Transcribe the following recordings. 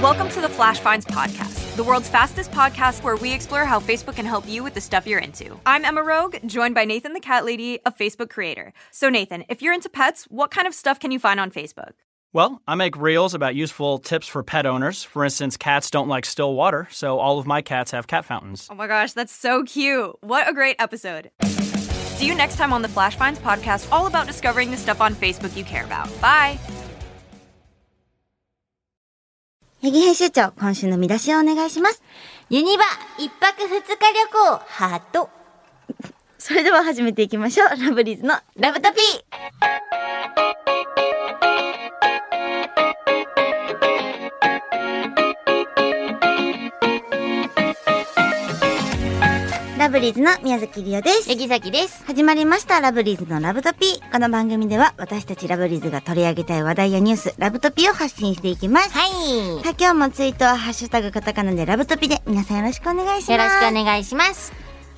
Welcome to the Flash Finds podcast, the world's fastest podcast where we explore how Facebook can help you with the stuff you're into. I'm Emma Rogue, joined by Nathan the Cat Lady, a Facebook creator. So, Nathan, if you're into pets, what kind of stuff can you find on Facebook? Well, I make reels about useful tips for pet owners. For instance, cats don't like still water, so all of my cats have cat fountains. Oh my gosh, that's so cute. What a great episode. See you next time on the Flash Finds podcast, all about discovering the stuff on Facebook you care about. Bye. 八ギ編集長、今週の見出しをお願いします。ユニバ、一泊二日旅行、ハート。それでは始めていきましょう。ラブリーズのラブトピーラブリーズの宮崎りおです。柳崎です。始まりました、ラブリーズのラブトピー。この番組では、私たちラブリーズが取り上げたい話題やニュース、ラブトピーを発信していきます。はい。さあ、今日もツイートは、ハッシュタグカタカナでラブトピで、皆さんよろしくお願いします。よろしくお願いします。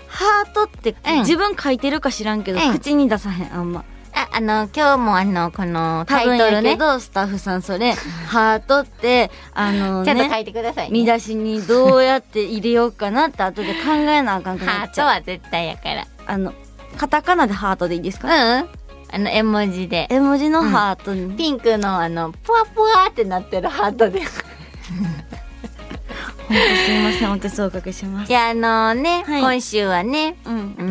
ハートって、うん、自分書いてるか知らんけど、うん、口に出さへん、あんま。ああの今日もあのこのタイトルねスタッフさんそれ「ハート」ってあの、ね、ちゃんと書いてください、ね、見出しにどうやって入れようかなって後で考えなあかんくなっちゃうハートは絶対やからあのカタカナでハートでいいですかうんあの絵文字で絵文字のハート、うん、ピンクのあのぷわぷわってなってるハートで 本当すみません、本当そうおかけします。いや、あのー、ね、はい、今週はね、うん、あ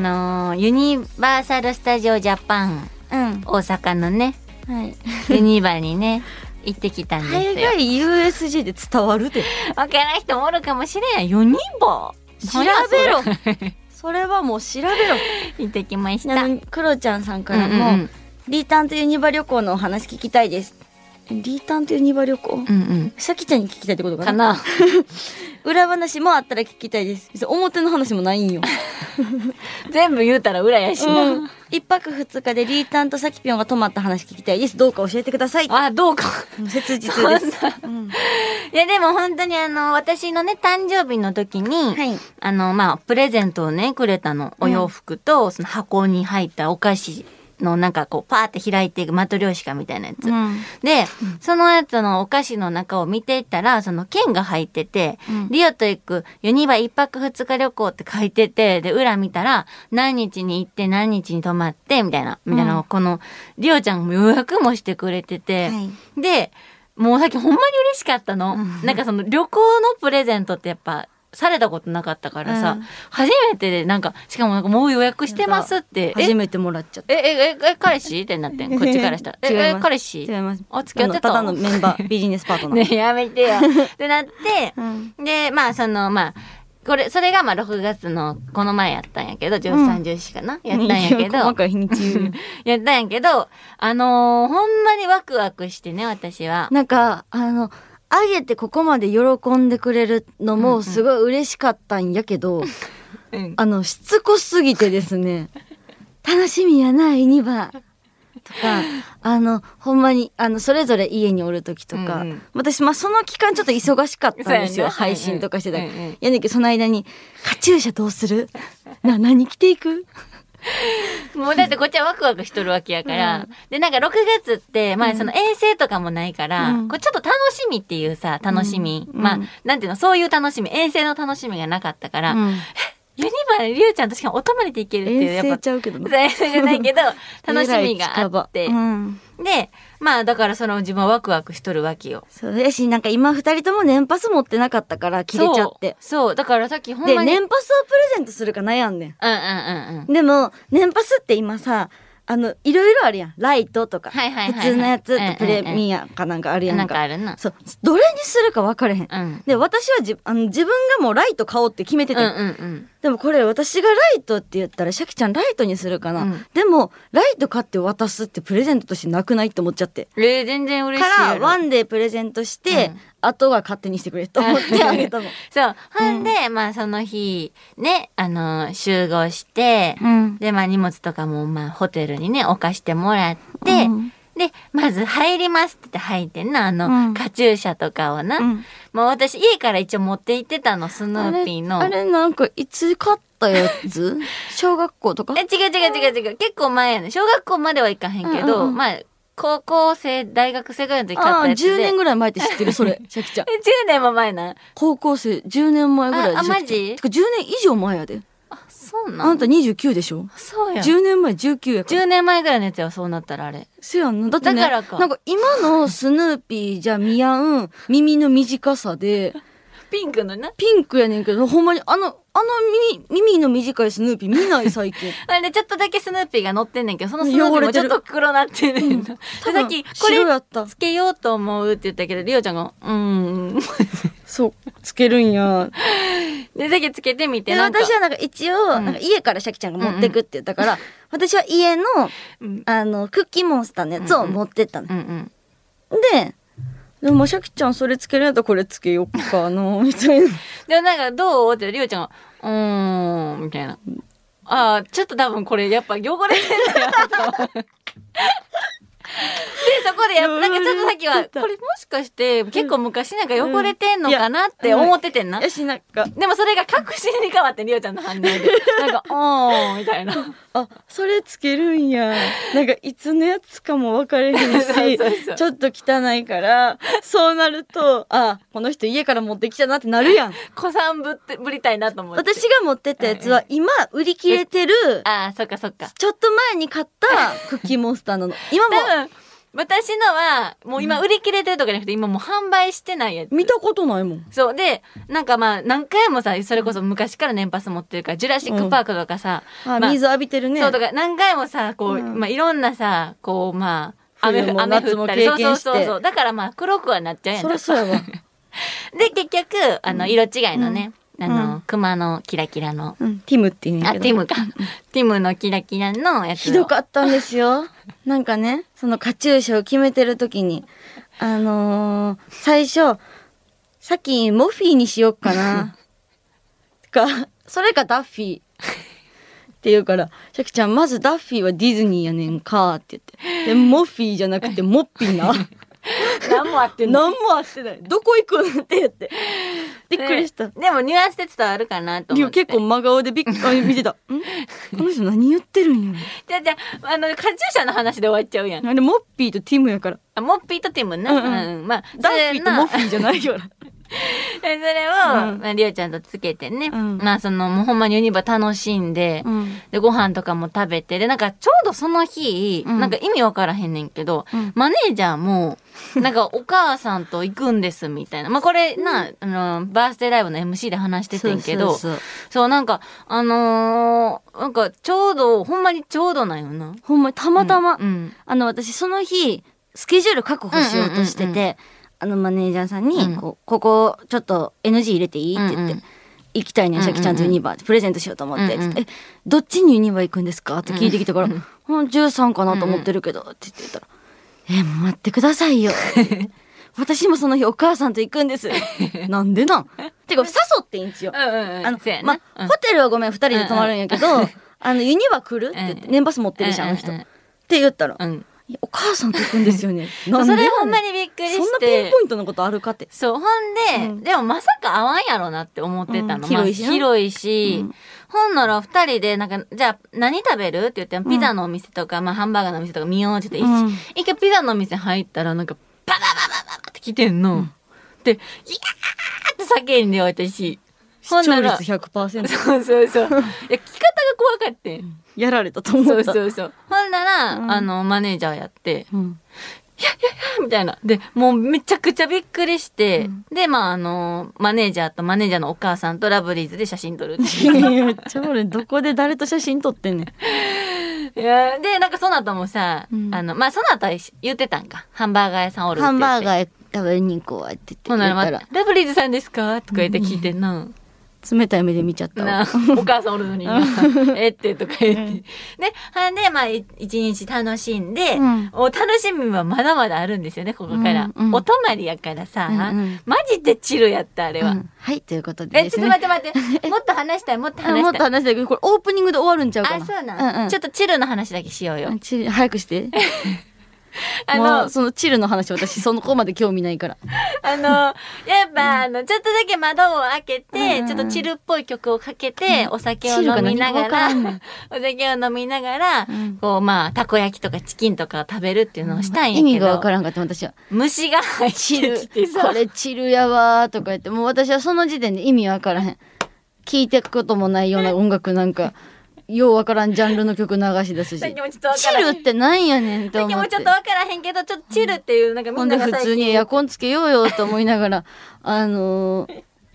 のー、ユニバーサル・スタジオ・ジャパンうん、大阪のね、はい、ユニバにね 行ってきたんですよ。海外 USJ で伝わるで。わからん人もおるかもしれんやユニバ調べろそれはもう調べろ行ってきました。クロちゃんさんからも、うんうんリータンとユニバ旅行のお話聞きたいです。リータンとユニバ旅行、うんうん、シャちゃんに聞きたいってことかな 裏話もあったら聞きたいです表の話もないんよ 全部言うたら裏やしな、うん、1泊2日でリータンとさきぴょんが泊まった話聞きたいですどうか教えてくださいあどうか切実です、うん、いやでも本当にあの私のね誕生日の時に、はい、あのまあプレゼントをねくれたのお洋服と、うん、その箱に入ったお菓子のなんかこうパーって開いていくマトリョーシカみたいなやつ、うん、でそのやつのお菓子の中を見ていったらその券が入ってて、うん、リオと行くユニバ一泊二日旅行って書いててで裏見たら何日に行って何日に泊まってみたいなみたいな、うん、このリオちゃんも予約もしてくれてて、はい、でもうさっきほんまに嬉しかったの、うん、なんかその旅行のプレゼントってやっぱされたことなかったからさ、うん、初めてでなんかしかもなんかもう予約してますって初めてもらっちゃったえええ彼氏ってなってん こっちからしたらえ彼氏違いますあ付き合ってたたのメンバー ビジネスパートナーねやめてよ ってなって、うん、でまあそのまあこれ、それがまあ6月のこの前やったんやけど、13、14かな、うん、やったんやけど。細かい日やったんやけど、あのー、ほんまにワクワクしてね、私は。なんか、あの、あげてここまで喜んでくれるのもすごい嬉しかったんやけど、うんうん、あのしつこすぎてですね「楽しみやない2番」とかあのほんまにあのそれぞれ家におる時とか、うんうん、私、まあ、その期間ちょっと忙しかったんですよ、ね、配信とかしてたうんうん、やねんけどその間に「カチューシャどうするな何着ていく もうだってこっちはワクワクしとるわけやから。うん、で、なんか6月って、まあその遠征とかもないから、うん、こちょっと楽しみっていうさ、楽しみ。うん、まあ、なんていうの、そういう楽しみ、遠征の楽しみがなかったから、ユニバー、りゅうちゃんとしかお泊まりで行けるっていう、やっぱ。ちゃうけどな。じゃないけど、楽しみがあって。で、まあだからその自分はワクワクしとるわけよ。そうやし、なんか今二人とも年パス持ってなかったから切れちゃって。そう、そうだからさっきほんまに。で、年パスをプレゼントするか悩んでん。うんうんうんうん。でも、年パスって今さ、あの、いろいろあるやん。ライトとか、はいはいはいはい、普通のやつプレミアかなんかあるやんか。なんかあるな。そう。どれにするか分かれへん。うん、で、私はじあの自分がもうライト買おうって決めてて、うんうんうん、でもこれ私がライトって言ったらシャキちゃんライトにするかな、うん、でもライト買って渡すってプレゼントとしてなくないって思っちゃってえー、全然嬉しいからワンデープレゼントして、うん、あとは勝手にしてくれと思ってあげたの そうほんで、うん、まあその日ねあの集合して、でまあ荷物とかもまあホテルにね置かしてもらって、で、まず入りますって入ってんな、あの、うん、カチューシャとかをな。うん、もう私、家から一応持って行ってたの、スヌーピーの。あれ、あれなんか、いつ買ったやつ 小学校とかえ違う違う違う違う。結構前やね。小学校まではいかへんけど、うんうん、まあ、高校生、大学生ぐらいの時買ったやつで。10年ぐらい前って知ってる、それ。シャキちゃん。10年も前な。高校生、10年前ぐらいあ、マジ ?10 年以上前やで。そうなんあんた29でしょそうやん。10年前19やから。10年前ぐらいのやつよ、そうなったらあれ。せやんな。だって、ね、だからかなんか今のスヌーピーじゃ見合う耳の短さで、ピンクのね。ピンクやねんけど、ほんまにあの、あの耳耳の短いスヌーピー見ない最近 あれねちょっとだけスヌーピーが乗ってんねんけどそのスヌーピーもちょっと黒なってんねんな、さっきこれつけようと思うって言ったけどりおちゃんが「うん」そうつけるんやでさっきつけてみて私はなんか一応、うん、なんか家からシャキちゃんが持ってくって言ったから、うんうん、私は家のあのクッキーモンスターのやつを持ってったの、うんうん、ででも、ましゃきちゃんそれつけるんやったらこれつけよっかな、みたいな。でもなんか、どうってりょうちゃんが、うーん、みたいな。ああ、ちょっと多分これやっぱ汚れてんだよ、と。そこでやっぱなんかちょっとさっきはこれもしかして結構昔なんか汚れてんのかなって思っててんな、うんうん、よしなんかでもそれが確信に変わってりおちゃんの反応で なんか「おお」みたいなあそれつけるんやなんかいつのやつかも分かれへんし ちょっと汚いからそうなるとあこの人家から持ってきたなってなるやん子さんぶってぶりたいなと思って私が持ってたやつは今売り切れてるあそっかそっかちょっと前に買ったクッキーモンスターなの今も 私のは、もう今売り切れてるとかじゃなくて、今もう販売してないやつ。見たことないもん。そう。で、なんかまあ、何回もさ、それこそ昔から年パス持ってるから、ジュラシックパークとかさ。うんまあ、水浴びてるね。そうとか、何回もさ、こう、うん、まあ、いろんなさ、こう、まあ、雨、雨降ったり。そうそうそうそう。だからまあ、黒くはなっちゃうやん。そりゃそうやわ。で、結局、あの、色違いのね、うん、あの、熊のキラキラの。ティムって言うんやけど。あ、ティムか。ティムのキラキラのやつ。ひどかったんですよ。なんかね、そのカチューシャを決めてる時に、あのー、最初、さっきモフィーにしよっかな。か、それかダッフィー。って言うから、シャキちゃん、まずダッフィーはディズニーやねんか、って言って。で、モフィーじゃなくて、モッピーな。何も合ってない何もあってないどこ行くんって言ってびっくりした、でもニュアンスで伝わるかなと思って結構真顔でびっあ見てた この人何言ってるんやじゃじゃあのカチューシャの話で終わっちゃうやんあれモッピーとティムやからあモッピーとティムな、うん、うんうん、まあダッフィーとモッフィーじゃないよな それを、うんまあ、りおちゃんとつけてね、うん、まあその、もうほんまにユニバ楽しんで、うん、で、ご飯とかも食べて、で、なんかちょうどその日、なんか意味わからへんねんけど、マネージャーも、なんかお母さんと行くんですみたいな。まあこれな、あの、バースデーライブの MC で話しててんけど、そうなんか、あのー、なんかちょうど、ほんまにちょうどなよな。ほんまたまたま、あの私その日、スケジュール確保しようとしてて、うんうんうんうんあのマネージャーさんにこここちょっと NG 入れていい?」って言って。うんうん行きたいね、シャキちゃんとユニバー、プレゼントしようと思って、うんうん、え、どっちにユニバー行くんですかって聞いてきたから、うん、う13かなと思ってるけど、って言ってたら、え、待ってくださいよ。私もその日お母さんと行くんです。なんでなんてか、誘っていいんちよ。うんうんうん、あの、ま、うん、ホテルはごめん、二人で泊まるんやけど、うんうん、あの、ユニバー来るって言って、年、パ、ス持ってるじゃん、あの人、うん。って言ったら、うんお母さんと行くんですよね それほんまにびっくりしてそんなピンポイントのことあるかってそうほんで、うん、でもまさか合わんやろなって思ってたの、うん、広いし、まあ、広いし、ほんなら二人でなんかじゃあ何食べるって言ってピザのお店とか、まあ、ハンバーガーのお店とか見ようって言って、一回ピザのお店入ったらなんかババババババって来てんの、で「いやー!」って叫んでおいし視聴率100%そうそうそういや聞き方が怖かって、やられたと思ったそうそうそうほんなら、うん、あのマネージャーやって「うん、いやいやいや」みたいなでもうめちゃくちゃびっくりして、でまああのマネージャーとマネージャーのお母さんとラブリーズで写真撮るっていう めっちゃ俺どこで誰と写真撮ってんねん いやでなんかその後もさ、あのまあその後言ってたんかハンバーガー屋さんおるってってハンバーガー食べに行こうって言ってほんなら、ま、ラブリーズさんですか?」とか言って聞いてんな、うん冷たい目で見ちゃった お母さんおるのに えってとか言って、うん、ねはねまあ一日楽しんで、うん、お楽しみはまだまだあるんですよねここから、うんうん、お泊まりやからさ、うんうん、マジでチルやったあれは、うん、はいということで、ね、えちょっと待って待って もっと話したいもっと話したいもっと話したいこれオープニングで終わるんちゃうかなあそうなん、うんうん、ちょっとチルの話だけしようよ早くして あの、まあ、そのチルの話私そのこまで興味ないから。あの、やっぱ、あの、ちょっとだけ窓を開けて、ちょっとチルっぽい曲をかけて、お酒を飲みながら、お酒を飲みながら、こう、まあ、たこ焼きとかチキンとか食べるっていうのをしたいんやけど。意味がわからんかった私は。虫が入ってきてさ。これチルやわーとか言って、もう私はその時点で意味わからへん。聞いてくこともないような音楽なんかようわからんジャンルの曲流し出すし。チルってなんやねんって思って。もちょっとわからへんけど、ちょっとチルっていう、なんかみんなが普通にエアコンつけようよと思いながら、あの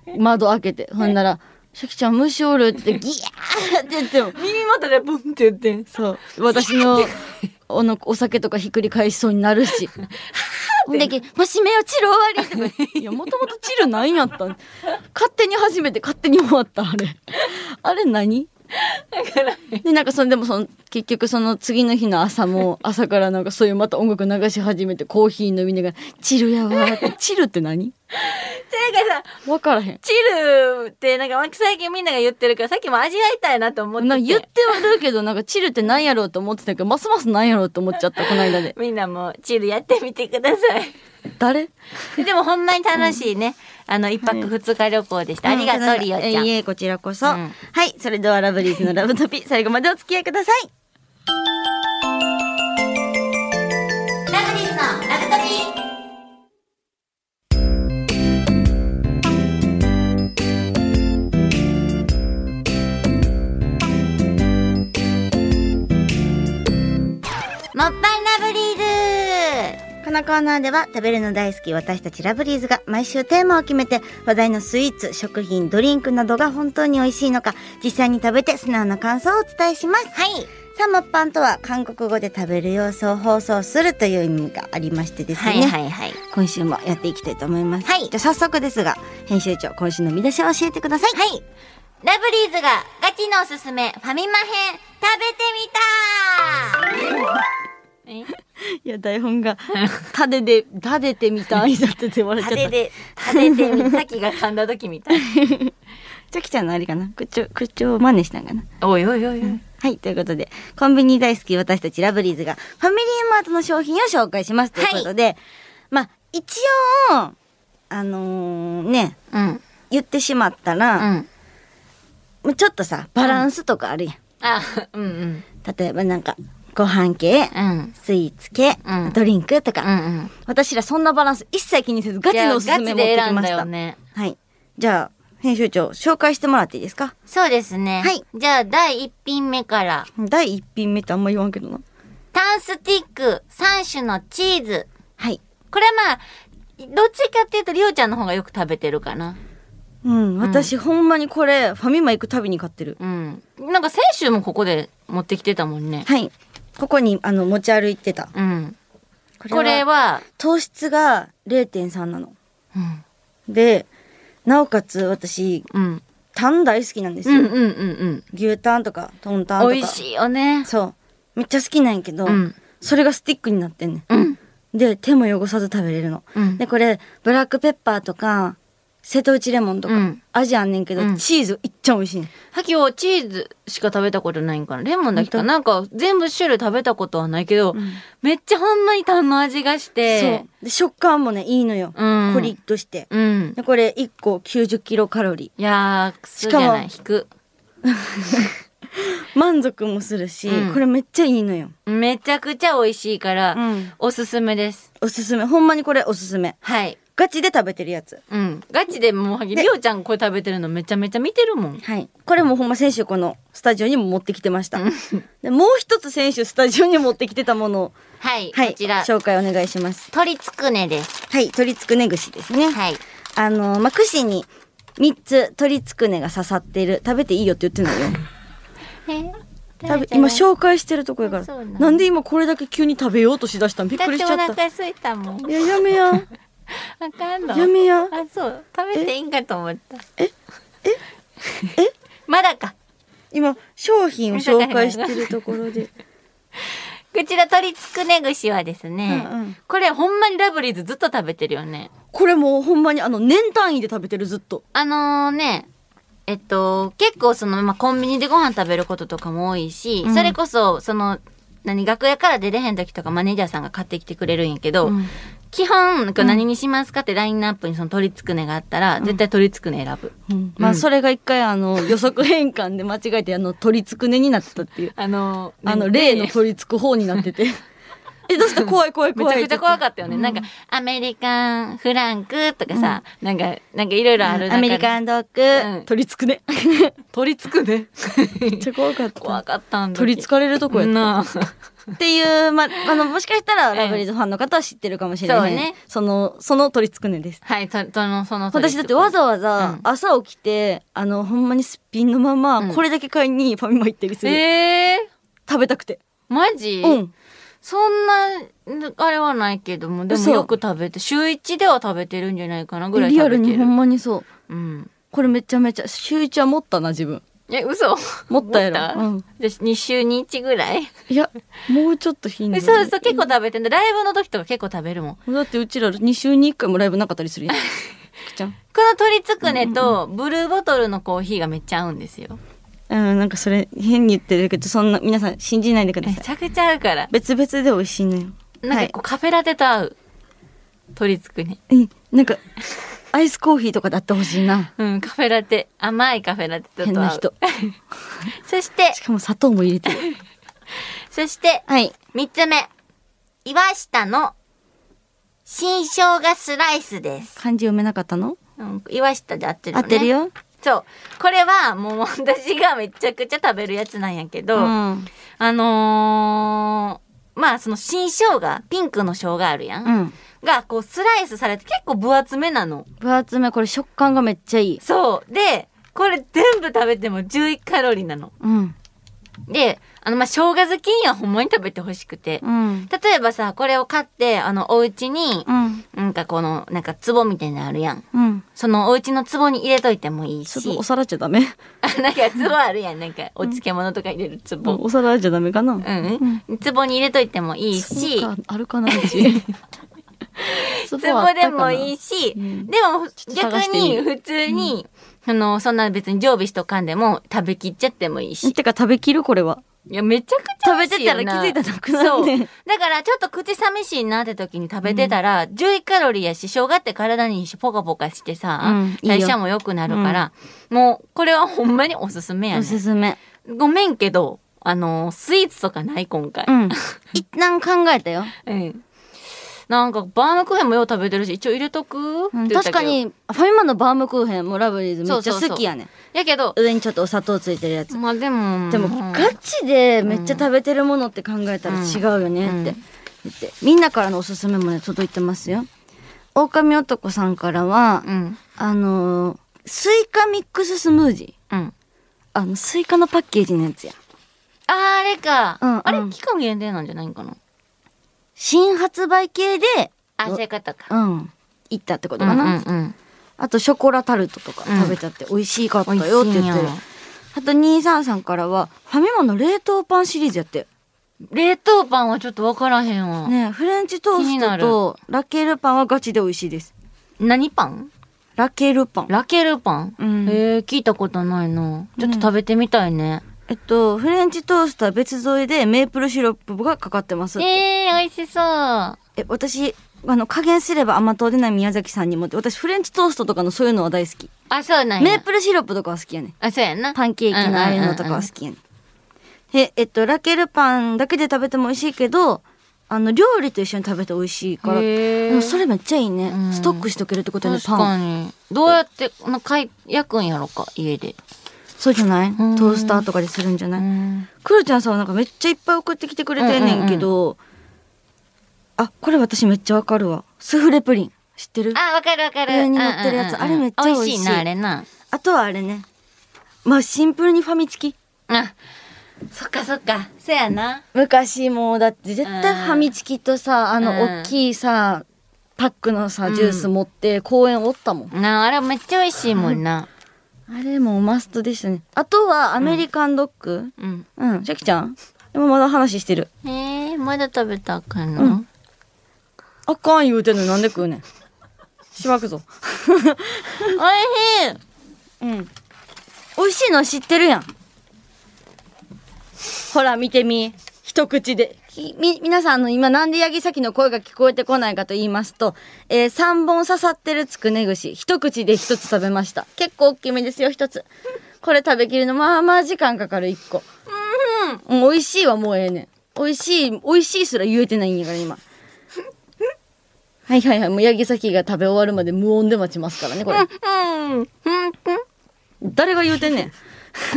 ー、窓開けて、ほんなら、シャキちゃん虫おるってギヤーって言っても。耳元でブンって言ってそう。私の、おの、お酒とかひっくり返しそうになるし。だけ虫目をチル終わりとか。いや、もともとチルなんやったん勝手に初めて勝手に終わった、あれ。あれ何でなんかそのでもその結局その次の日の朝も 朝からなんかそういうまた音楽流し始めてコーヒー飲みながら「チルやわ」って 「チルって何?」てかさ分からへん「チル」ってなんか最近みんなが言ってるからさっきも味わいたいなと思ってて言ってはるけどなんか「チル」って何やろうと思ってたけどますます何やろうと思っちゃったこの間で みんなも「チル」やってみてください誰でもほんまに楽しいね、うんあの、一泊二日旅行でした。ありがとう、リオちゃん。いえ、こちらこそ。はい、それではラブリーズのラブトピ、最後までお付き合いください。ラブリーズのラブトピもっぱいラブリのコーナーでは食べるの大好き私たちラブリーズが毎週テーマを決めて話題のスイーツ、食品、ドリンクなどが本当に美味しいのか実際に食べて素直な感想をお伝えします。はい。さあ、もッパンとは韓国語で食べる様子を放送するという意味がありましてですね。はいはいはい。今週もやっていきたいと思います。はい。じゃあ早速ですが、編集長、今週の見出しを教えてください。はい。ラブリーズがガチのおすすめファミマ編食べてみたいや台本が「たででたでてみたい」だってて笑っちゃった。たででたでてみさっきが噛んだ時みたい。チョキちゃんのあれかな口口調真似したんかな。おいおいおいおい。うんはい。ということで、コンビニ大好き私たちラブリーズがファミリーマートの商品を紹介しますということで、はい、まあ、一応、あのー、ね、うん、言ってしまったら、うん、ちょっとさ、バランスとかあるやん。うん、あ、うんうん。例えばなんか、ご飯系、うん、スイーツ系、うん、ドリンクとか、うんうん、私らそんなバランス一切気にせずガチのおすすめ持ってきました。ね、はい。じゃあ、編集長、紹介してもらっていいですかそうですね。はい。じゃあ、第1品目から。第1品目ってあんま言わんけどな。タンスティック3種のチーズ。はい。これまあ、どっちかっていうと、りおちゃんの方がよく食べてるかな。うん、私、うん、ほんまにこれファミマ行くたびに買ってる、うん、なんか先週もここで持ってきてたもんねはいここにあの持ち歩いてた。うん。これは、糖質が0.3なの。うん。で、なおかつ私、うん。タン大好きなんですうよ。んうんうん牛タンとか、トンタンとか。美味しいよね。そう。めっちゃ好きなんやけど、うんそれがスティックになってんねうん。で、手も汚さず食べれるの。うんで、これ、ブラックペッパーとか、瀬戸内レモンとか、うん味あんねんけど、うんチーズいっちゃ美味しいはさっきはチーズしか食べたことないんかなレモンだけかなんか全部種類食べたことはないけど、めっちゃほんまにタンの味がしてそうで食感もねいいのよ、うんコリッとして、うんでこれ1個90キロカロリいやーくすじゃない引く 満足もするし、うんこれめっちゃいいのよ、めちゃくちゃ美味しいから、うんおすすめですおすすめほんまにこれおすすめはいガチで食べてるやつ。うん。ガチでもうはぎ、りおちゃんこれ食べてるのめちゃめちゃ見てるもん。はい。これもほんま先週このスタジオにも持ってきてました。でもう一つ先週スタジオに持ってきてたものを、はい、はい、こちら、紹介お願いします。鶏つくねです。はい、鶏つくね串ですね。はい。あの、まあ、串に3つ鶏つくねが刺さってる。食べていいよって言ってんのよ。え食べ今紹介してるとこやから。なんなんで今これだけ急に食べようとしだしたんびっくりしちゃった。腹いたもん。いや、やめや。あかんの。やめや。あ、そう。食べていいんかと思った。え、え、え、まだか。今商品を紹介してるところで。こちら鶏つくね串はですね、うんうん、これほんまにラブリーズずっと食べてるよね。これもほんまにあの年単位で食べてるずっと。あのー、ね、えっと、結構その、まあ、コンビニでご飯食べることとかも多いし、うん、それこそ、その、何、楽屋から出れへん時とかマネージャーさんが買ってきてくれるんやけど、うん、基本、何にしますかってラインナップにその取り付くねがあったら、絶対取り付くね選ぶ。まあ、それが一回、あの、予測変換で間違えて、あの、取り付くねになったっていう。あの、あの、例の取り付く方になってて。え、どうした怖い怖い怖い。めちゃくちゃ怖かったよね。なんか、アメリカンフランクとかさ、なんか、なんかいろいろあるアメリカンドッグ。取りつくね。取りつくね。めっちゃ怖かった。怖かったんだ。取りつかれるとこやった。っていう、ま、あの、もしかしたら、ラブリーズファンの方は知ってるかもしれない。ね。その、その取りつくねです。はい、その、その私だってわざわざ朝起きて、あの、ほんまにすっぴんのまま、これだけ買いにファミマ行ったりする。ええ食べたくて。マジうん。そんな、あれはないけども、でもよく食べて、週一では食べてるんじゃないかなぐらいリアルにほんまにそう。うん。これめちゃめちゃ、週一は持ったな、自分。え、嘘持ったやろ。うん。2週に1ぐらいいや、もうちょっと頻度。そうそう、結構食べてんだ。ライブの時とか結構食べるもん。だってうちら2週に1回もライブなかったりするや ん。この鶏つくねとブルーボトルのコーヒーがめっちゃ合うんですよ。うん、なんかそれ変に言ってるけどそんな皆さん信じないでくださいめちゃくちゃ合うから別々で美味しいのよなんかこう、はい、カフェラテと合う鶏つくねなんか アイスコーヒーとかだってほしいな。うん、カフェラテ。甘いカフェラテと変な人。そして。しかも砂糖も入れてる。そして。はい。三つ目。岩下の新生姜スライスです。漢字読めなかったのうん、岩下で合ってる、ね、合ってるよ。そうこれはもう私がめちゃくちゃ食べるやつなんやけど、うん、あのー、まあその新生姜ピンクの生姜あるやん、うん、がこうスライスされて結構分厚めなの分厚めこれ食感がめっちゃいいそうでこれ全部食べても11カロリーなの、うん、であの、まあ、生姜好きにはほんまに食べてほしくて、うん、例えばさ、これを買って、あの、お家に、なんかこの、なんか壺みたいなのあるやん。うん、そのお家の壺に入れといてもいいし。お皿じゃダメあ、なんか壺あるやん。なんか、お漬物とか入れる壺。うん、お皿じゃダメかな。うん。壺に入れといてもいいし。あるかな、うち。ツ でもいいし、うん、でも逆に普通に、うん、あのそんな別に常備しとかんでも食べきっちゃってもいいし。てか食べきるこれは。いや、めちゃくちゃ食べてたら気づいたなくなる、だからちょっと口寂しいなって時に食べてたら、うん、11カロリーやし、生姜って体にし、ポカポカしてさ、うん、代謝も良くなるから、うん、もう、これはほんまにおすすめやね。おすすめ。ごめんけど、あの、スイーツとかない今回。うん、一旦考えたよ。うん。なんかバームクーヘンもよう食べてるし一応入れとく、うん、確かにファミマのバームクーヘンもラブリーズめっちゃ好きやねんやけど上にちょっとお砂糖ついてるやつまあでもでも、うん、ガチでめっちゃ食べてるものって考えたら違うよねって、言ってみんなからのおすすめもね届いてますよ狼男さんからは、あのスイカミックススムージー、うん、あのスイカのパッケージのやつやああれか、うんうん、あれ期間限定なんじゃないんかな新発売系で、あ、そういうことか。うん。行ったってことかな。うんあと、ショコラタルトとか食べちゃって美味しかったよって言ってる。いんあと、23さんからは、ファミマの冷凍パンシリーズやって。冷凍パンはちょっとわからへんわ。ねえフレンチトーストとラケールパンはガチで美味しいです。何パンラケールパン。ラケルパン、うんええ、聞いたことないな。ちょっと食べてみたいね。えっと、フレンチトーストは別添えでメープルシロップがかかってますええー、美味しそう。え、私、あの、加減すれば甘党でない宮崎さんにもって、私フレンチトーストとかのそういうのは大好き。あ、そうなんメープルシロップとかは好きやねあ、そうやな。パンケーキのああいうのとかは好きやね、え、えっと、ラケルパンだけで食べても美味しいけど、あの、料理と一緒に食べて美味しいから、それめっちゃいいね。ストックしとけるってことやね、パン。どうやって、あの、かい、焼くんやろか、家で。そうじゃないトースターとかでするんじゃないクロちゃんさんなんかめっちゃいっぱい送ってきてくれてんねんけど、うんうんうん、あこれ私めっちゃわかるわスフレプリン知ってるあわかるわかる上に乗ってるやつ、うんうんうん、あれめっちゃ美味しいなあれなあとはあれねまあシンプルにファミチキあそっかそっかそやな昔もうだって絶対ファミチキとさあの大きいさ、パックのさジュース持って公園おったもん、なあれめっちゃ美味しいもんな、あれもマストでしたねあとはアメリカンドッグうんうんシャキちゃんでもまだ話してるへえまだ食べたかな、うん、あかん言うてんのになんで食うねんしばくぞおいしいうん美味しいの知ってるやんほら見てみ一口でみ、皆さん、の、今、なんで八木崎の声が聞こえてこないかと言いますと、えー、3本刺さってるつくね串、一口で一つ食べました。結構大きめですよ、一つ。これ食べきるの、まあまあ時間かかる、一個。うん。美味しいはもうええねん。美味しい、美味しいすら言えてないんやから、今。はいはいはい、もう八木崎が食べ終わるまで無音で待ちますからね、これ。誰が言うてんねん。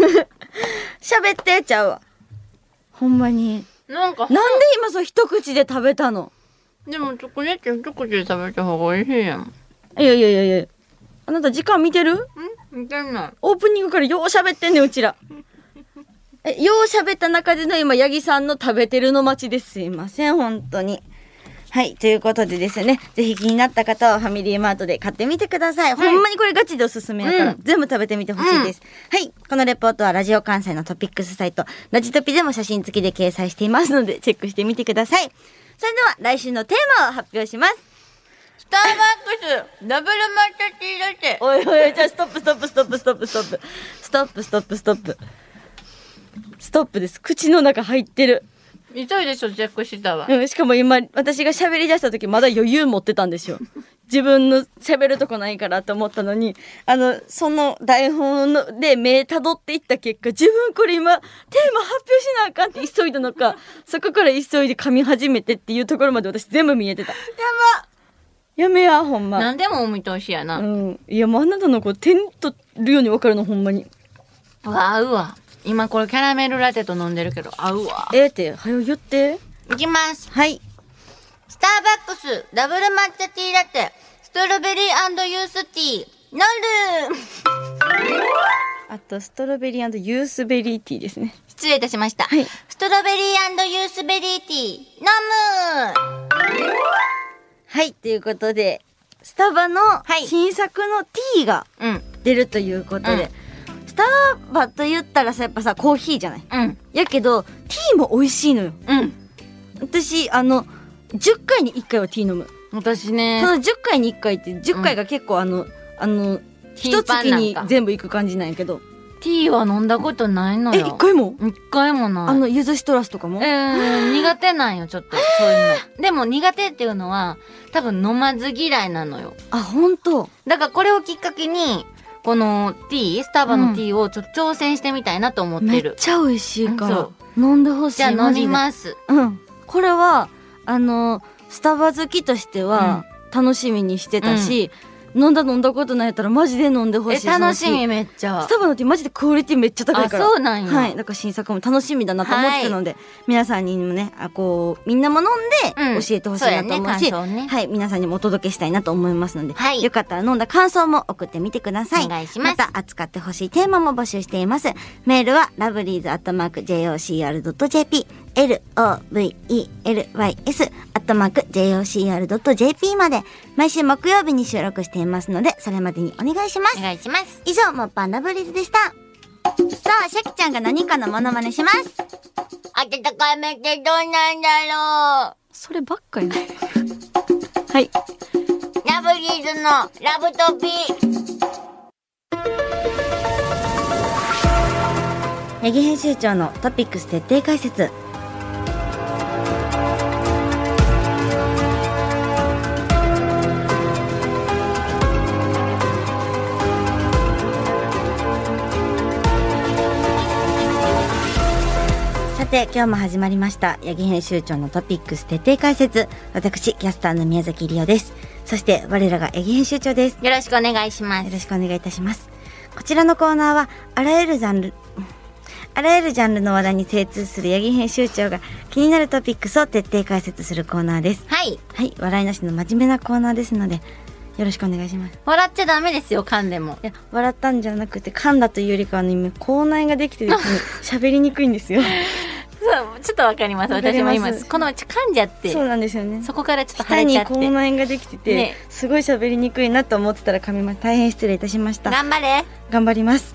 喋ってちゃうわ。ほんまに。なんかなんで今そう一口で食べたのでもチョコレート一口で食べた方が美味しいやんいやいやいやいやあなた時間見てるん見てないオープニングからよう喋ってんねうちらえよう喋った中での今八木さんの食べてるの待ちですいません本当にはい、ということでですね、ぜひ気になった方はファミリーマートで買ってみてください。うん、ほんまにこれガチでおすすめだから、うん、全部食べてみてほしいです、うん、はい、このレポートはラジオ関西のトピックスサイト、ラジトピでも写真付きで掲載していますので、チェックしてみてください。それでは来週のテーマを発表します。スターバックス、ダブルマ茶チィーラテ。おいおい、じゃあストップストップストップストップストップ。ストップストップストップ。ストップです。口の中入ってる。急いでックしたわ、うん、しかも今私が喋り出した時まだ余裕持ってたんですよ 自分の喋るとこないからと思ったのにあのその台本ので目たどっていった結果自分これ今テーマ発表しなあかんって急いだのか そこから急いで噛み始めてっていうところまで私全部見えてたやばやめやほんま何でもお見通しやなうんいやもうあなたの子点取るように分かるのほんまにわ合うわ今これキャラメルラテと飲んでるけど合うわええってはよ言っていきますはいスターバックスダブル抹茶ティーラテストロベリーユースティー飲る あとストロベリーユースベリーティーですね失礼いたしました、はい、ストロベリーユースベリーティー飲むはいということでスタバの新作のティーが出るということで、はいうんタバと言ったらさやっぱさコーヒーじゃない、うん、やけどティーも美味しいのよ、うん、私あの10回に1回はティー飲む私ねその10回に1回って10回が結構あの、うん、あの一月に全部行く感じなんやけどティーは飲んだことないのよえ一回も一回もないあのゆずしトラスとかもえー、苦手なんよちょっとそういうのでも苦手っていうのは多分飲まず嫌いなのよあ本当だからこれをきっかけにこのティースタバのティーをちょっと挑戦してみたいなと思ってる、めっちゃ美味しいから飲んでほしいじゃあ飲みますうんこれはあのスタバ好きとしては楽しみにしてたし、うん飲んだ飲んだことないやったらマジで飲んでほしいえ楽しみめっちゃスタバのティーマジでクオリティめっちゃ高いからそうなんやはいだから新作も楽しみだなと思ってたので、はい、皆さんにもねあこうみんなも飲んで教えてほしいなと思うし、うんねね、はい皆さんにもお届けしたいなと思いますので、はい、よかったら飲んだ感想も送ってみてくださいお願いしますまた扱ってほしいテーマも募集していますメールはラブリーズアットマーク JOCR.jp LOVELYS トマーク jocr.jp まで、毎週木曜日に収録していますので、それまでにお願いします。お願いします。以上、もっぱんラブリーズでした。さあ、シャキちゃんが何かのモノマネします。温かい目ってどうなんだろうそればっかり はい。ラブリーズのラブトピー。八木編集長のトピックス徹底解説。て今日も始まりました八木編集長のトピックス徹底解説私キャスターの宮崎りおですそして我らが八木編集長ですよろしくお願いしますよろしくお願いいたしますこちらのコーナーはあらゆるジャンルあらゆるジャンルの話題に精通する八木編集長が気になるトピックスを徹底解説するコーナーですはいはい笑いなしの真面目なコーナーですのでよろしくお願いします。笑っちゃダメですよ、噛んでも。いや、笑ったんじゃなくて、噛んだというよりかはね、今、口内ができてですね、喋りにくいんですよ。そうちょっとわかります私も今このうち噛んじゃってそうなんですよねそこからちょっと腫れちゃって口内炎ができてて、ね、すごい喋りにくいなと思ってたら噛みます大変失礼いたしました頑張れ頑張ります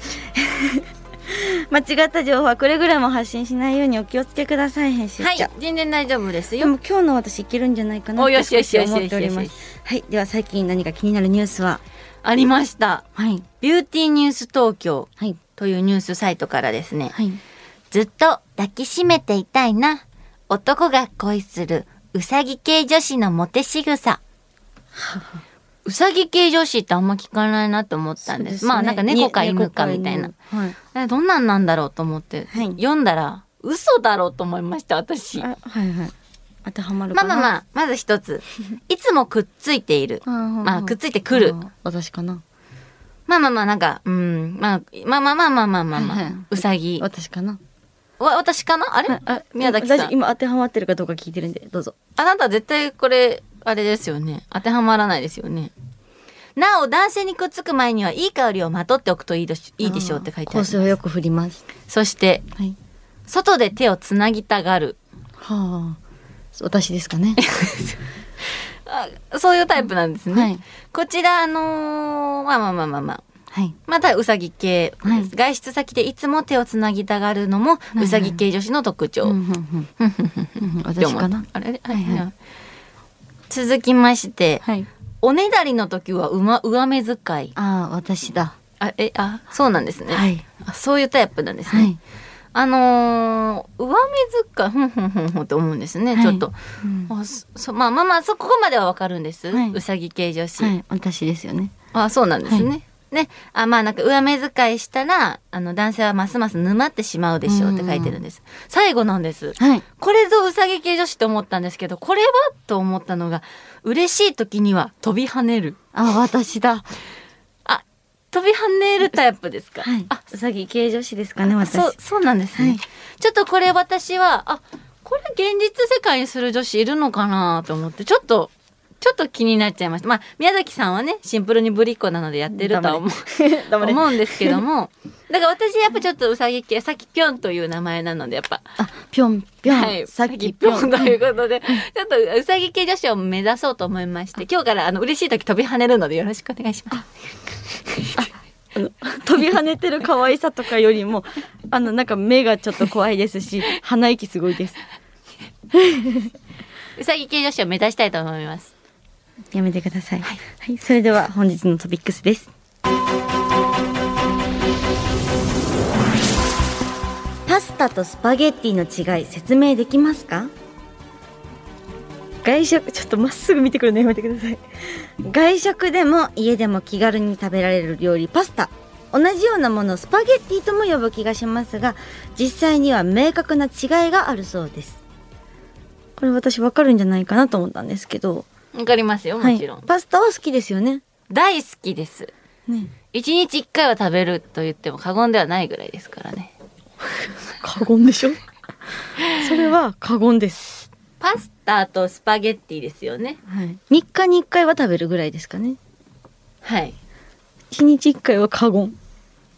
間違った情報はくれぐれも発信しないようにお気をつけください編集長はい全然大丈夫ですよでも今日の私いけるんじゃないかなと思っておりますはいでは最近何か気になるニュースはありましたはいビューティーニュース東京はいというニュースサイトからですね、はいずっと抱きしめていたいな。男が恋するうさぎ系女子のモテ仕草。うさぎ系女子ってあんま聞かないなと思ったんです。ですね、まあなんか猫か犬かみたいな。はい、どんなんなんだろうと思って、はい、読んだら嘘だろうと思いました私。はいはい。当てはまるまあまあまあまず一つ。いつもくっついている。まあくっついてくる。私かな。まあまあまあなんかうんまあまあまあまあまあまあまあ、うさぎ。私かな。わ私かなあれあ宮崎さん今当てはまってるかどうか聞いてるんでどうぞあなた絶対これあれですよね当てはまらないですよねなお男性にくっつく前にはいい香りをまとっておくといいでしいいでしょうって書いてある香をよく振りますそして、はい、外で手をつなぎたがるはあ私ですかね あそういうタイプなんですね、はい、こちらあのー、まあまあまあまあまあはい、またうさぎ系、はい、外出先でいつも手をつなぎたがるのもうさぎ系女子の特徴。私かなあれ、はいはい続きまして、はい、おねだりの時はうま上目遣い。ああ私だ。あえあそうなんですね、はい、そういうタイプなんですね。はい、あのー、上目遣いふんふんふんふんと思うんですね、はい、ちょっと、うん、あそまあまあまあそこまではわかるんです、うさぎ系女子、私ですよねあそうなんですね、ね、あまあなんか上目遣いしたらあの男性はますます沼ってしまうでしょうって書いてるんです、うん、最後なんです、はい、これぞうさぎ系女子と思ったんですけどこれはと思ったのが嬉しい時には飛び跳ねるあ私だあ飛び跳ねるタイプですか、はい、あうさぎ系女子ですかね私そうそうなんですね、はい、ちょっとこれ私はあこれ現実世界にする女子いるのかなと思ってちょっとちょっと気になっちゃいました。まあ、宮崎さんはね、シンプルにぶりっ子なのでやってるとは思う 思うんですけども、だから私やっぱちょっとうさぎ系、さきぴょんという名前なので、やっぱ。あ、ぴょんぴょん。はい、さきぴょんということで、ちょっとうさぎ系女子を目指そうと思いまして、今日からあの嬉しい時飛び跳ねるのでよろしくお願いします。飛び跳ねてる可愛さとかよりも、あの、なんか目がちょっと怖いですし、鼻息すごいです。うさぎ系女子を目指したいと思います。やめてください、はい、はい、それでは本日のトピックスですパスタとスパゲッティの違い説明できますか外食ちょっとまっすぐ見てくるのやめてください外食でも家でも気軽に食べられる料理パスタ同じようなものをスパゲッティとも呼ぶ気がしますが実際には明確な違いがあるそうですこれ私わかるんじゃないかなと思ったんですけどわかりますよ、もちろん。はい、パスタは好きですよね。大好きです。ね。一日一回は食べると言っても過言ではないぐらいですからね。過言でしょ それは過言です。パスタとスパゲッティですよね。はい。3日に1回は食べるぐらいですかね。はい。1日1回は過言。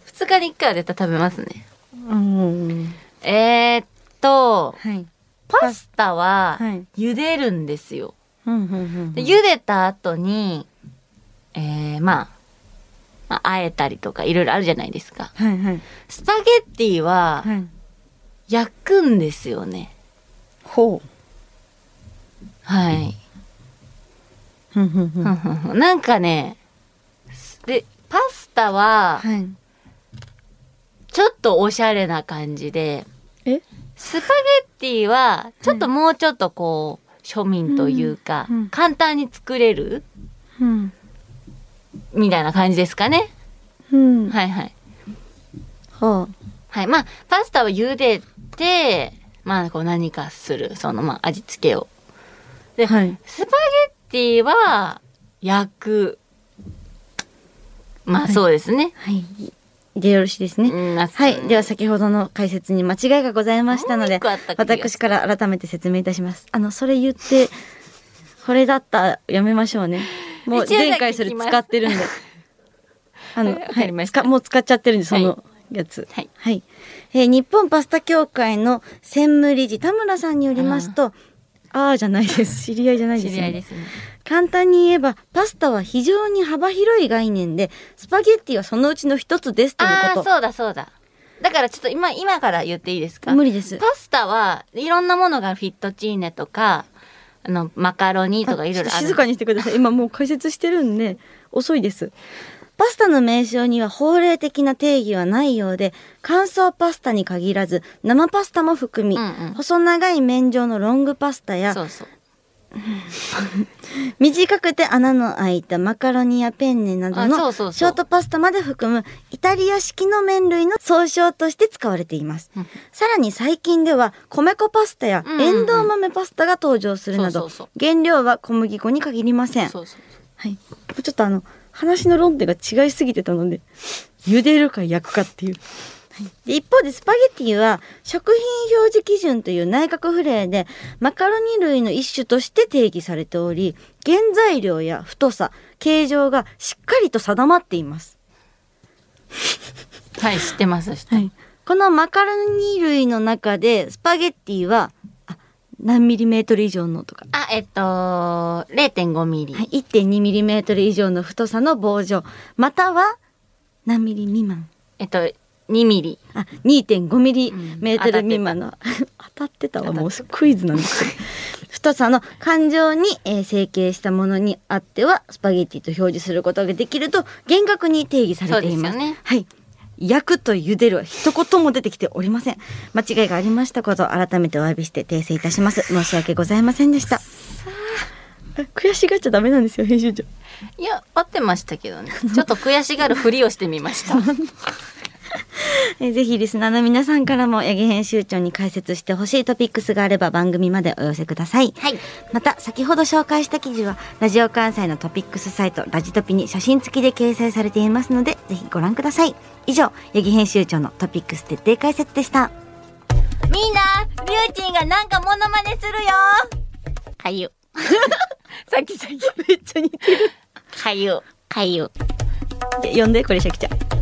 2日に1回は絶対食べますね。うん。えー、っと、はい、パスタは茹でるんですよ。で茹でた後に、えー、まあ、まあ、あえたりとかいろいろあるじゃないですか。はいはい、スパゲッティは、焼くんですよね。ほう。はい。なんかね、で、パスタは、ちょっとおしゃれな感じで、スパゲッティは、ちょっともうちょっとこう、はい庶民というか、うんうん、簡単に作れる、うん、みたいな感じですかね。うん、はいはい。はあ、はい。まあ、パスタを茹でて、まあ、こう何かする、その、まあ、味付けを。で、はい、スパゲッティは焼く。まあ、そうですね。はい、はいでよろしいですね、はい。では先ほどの解説に間違いがございましたので、私から改めて説明いたします。あの、それ言って、これだったやめましょうね。もう前回それ使ってるんで。あの、はい、もう使っちゃってるんで、そのやつ。はい。はい、えー、日本パスタ協会の専務理事田村さんによりますと、ああじゃないです。知り合いじゃないです、ね、知り合いです、ね。簡単に言えばパスタは非常に幅広い概念でスパゲッティはそのうちの一つですとのことあそうだそうだだからちょっと今今から言っていいですか無理ですパスタはいろんなものがフィットチーネとかあのマカロニとかいろいろ静かにしてください今もう解説してるんで遅いですパスタの名称には法令的な定義はないようで、乾燥パスタに限らず、生パスタも含み、うんうん、細長い麺状のロングパスタやそうそう、短くて穴の開いたマカロニやペンネなどのショートパスタまで含むイタリア式の麺類の総称として使われています、うん、さらに最近では米粉パスタやエンドウ豆パスタが登場するなど原料は小麦粉に限りませんちょっとあの話の論点が違いすぎてたので茹でるか焼くかっていうで一方でスパゲティは食品表示基準という内閣府令でマカロニ類の一種として定義されており原材料や太さ形状がしっかりと定まっています。はい知ってます、はい、このマカロニ類の中でスパゲッティは何ミリメートル以上のとか。あ、えっと、0.5ミリ。はい、1.2ミリメートル以上の太さの棒状。または、何ミリ未満。えっと、2ミリあ2.5ミリメートル未満の、うん、当たってたわもうクイズなんですけ太さの感情に、えー、整形したものにあってはスパゲティと表示することができると厳格に定義されています。すね、はい焼くと茹でるは一言も出てきておりません。間違いがありましたこと改めてお詫びして訂正いたします。申し訳ございませんでした。悔しがっちゃダメなんですよ編集長いや合ってましたけどねちょっと悔しがるふりをしてみました ぜひリスナーの皆さんからも八木編集長に解説してほしいトピックスがあれば番組までお寄せください、はい、また先ほど紹介した記事はラジオ関西のトピックスサイトラジトピに写真付きで掲載されていますのでぜひご覧ください以上八木編集長のトピックス徹底解説でしたみんなりューチがなんかモノマネするよかゆ さっきさっきめっちゃ似てるかゆかゆ呼んでこれシャキちゃん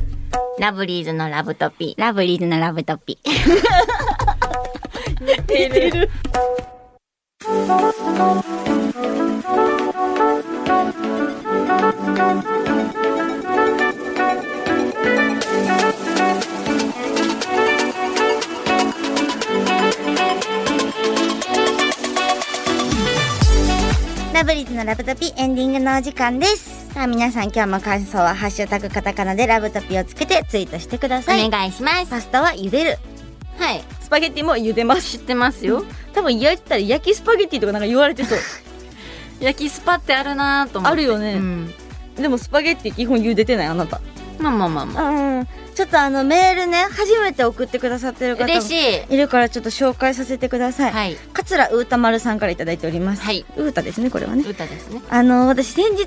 ラブリーズのラブトピ。ラブリーズのラブトピ。似てる。ラブリーズのラブトピエンディングのお時間ですさあ皆さん今日も感想はハッシュタグカタカナでラブトピをつけてツイートしてくださいお願いしますパスタは茹でるはいスパゲティも茹でます知ってますよ、多分焼いたら焼きスパゲティとかなんか言われてそう 焼きスパってあるなと思ってあるよね、うん、でもスパゲッティ基本茹でてないあなたまあまあまあまあうんちょっとあのメールね初めて送ってくださってる方嬉いるからちょっと紹介させてください、はい、桂うーたまるさんから頂いております、はい、うーたですねこれはねうーたですねあの私先日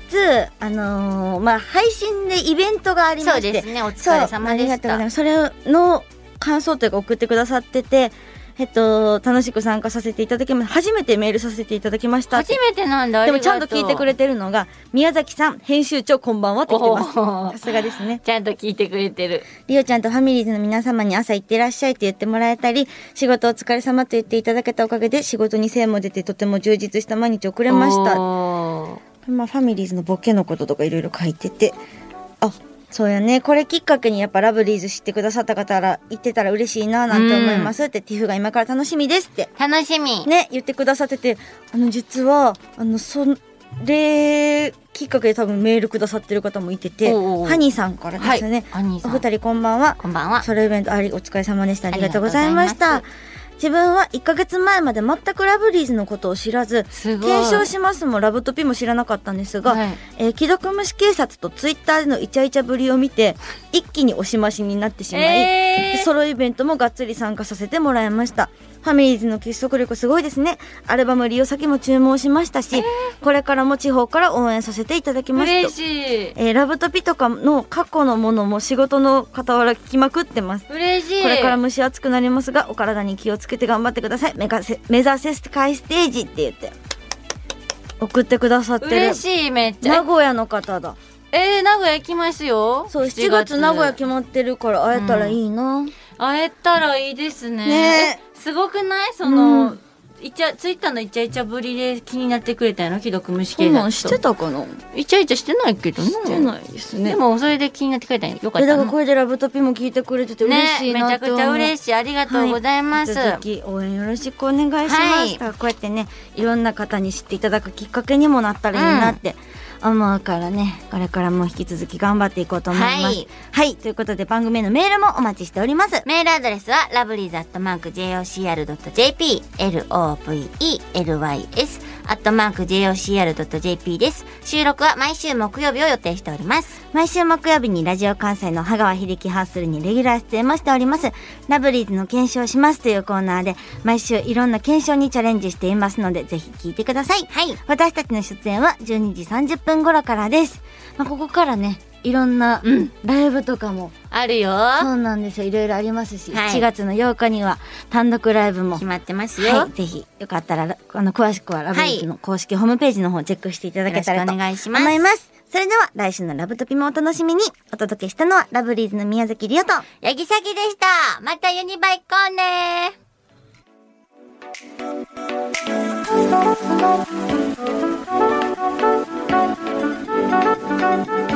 あのー、まあ配信でイベントがありましてそうですねお疲れ様でしたありがとうございますそれの感想というか送ってくださっててえっと、楽しく参加させていただきま初めてメールさせていただきました初めてなんだでもちゃんと聞いてくれてるのが宮崎さん編集長こんばんはって来てますさすがですねちゃんと聞いてくれてるりおちゃんとファミリーズの皆様に朝行ってらっしゃいって言ってもらえたり仕事お疲れ様と言っていただけたおかげで仕事に精も出てとても充実した毎日送れましたまあファミリーズのボケのこととかいろいろ書いててあそうやね。これきっかけにやっぱラブリーズ知ってくださった方ら言ってたら嬉しいななんて思いますって、ティフが今から楽しみですって。楽しみ。ね、言ってくださってて、あの実は、あの、それきっかけで多分メールくださってる方もいてて、ハニーさんからですね。はい、お二人こんばんは。こんばんは。ソロイベントありお疲れ様でした。ありがとうございました。自分は1か月前まで全くラブリーズのことを知らず検証しますもラブトピも知らなかったんですが、はい、えー、既読無視警察とツイッターでのイチャイチャぶりを見て一気におしましになってしまい、えー、ソロイベントもがっつり参加させてもらいましたファミリーズの結束力すごいですね。アルバム、利用先も注文しましたし、えー、これからも地方から応援させていただきます嬉しい。えー、ラブトピとかの過去のものも仕事の傍ら聞きまくってます。嬉しい。これから蒸し暑くなりますが、お体に気をつけて頑張ってください。目がせ目指せ世界ステージって言って。送ってくださってる。嬉しい、めっちゃ。名古屋の方だ。えー、名古屋行きますよ。そう、7月名古屋決まってるから会えたらいいな。うん会えたらいいですね。ねすごくないその、うんイチャツイッターのイチャイチャぶりで気になってくれたよな既読無視系だしてたかなイチャイチャしてないけどしてないですねでもそれで気になってくれたんよかっただからこれでラブトピも聞いてくれてて嬉しいなって、ね、めちゃくちゃ嬉しいありがとうございます、はい、応援よろしくお願いします、はい、こうやってねいろんな方に知っていただくきっかけにもなったらいいなって、うん思うからねこれからも引き続き頑張っていこうと思います。はい、はい、ということで番組へのメールもお待ちしております。メールアドレスはラブリーズアットマーク JOCR.jp LOVELYS アットマーク JOCR.jp です。収録は毎週木曜日を予定しております。毎週木曜日にラジオ関西の羽川秀樹ハッスルにレギュラー出演もしております。ラブリーズの検証しますというコーナーで、毎週いろんな検証にチャレンジしていますので、ぜひ聞いてください。はい。私たちの出演は12時30分頃からです。まあ、ここからね、いろんな、ライブとかもあるよそうなんですよいろいろありますし、はい、7月の8日には単独ライブも決まってますよ、はい、ぜひよかったらあの詳しくはラブリーズの公式ホームページの方チェックしていただけたらと思います、それでは来週のラブトピもお楽しみにお届けしたのはラブリーズの宮崎りおと八木咲でしたまたユニバ行こうね Thank you.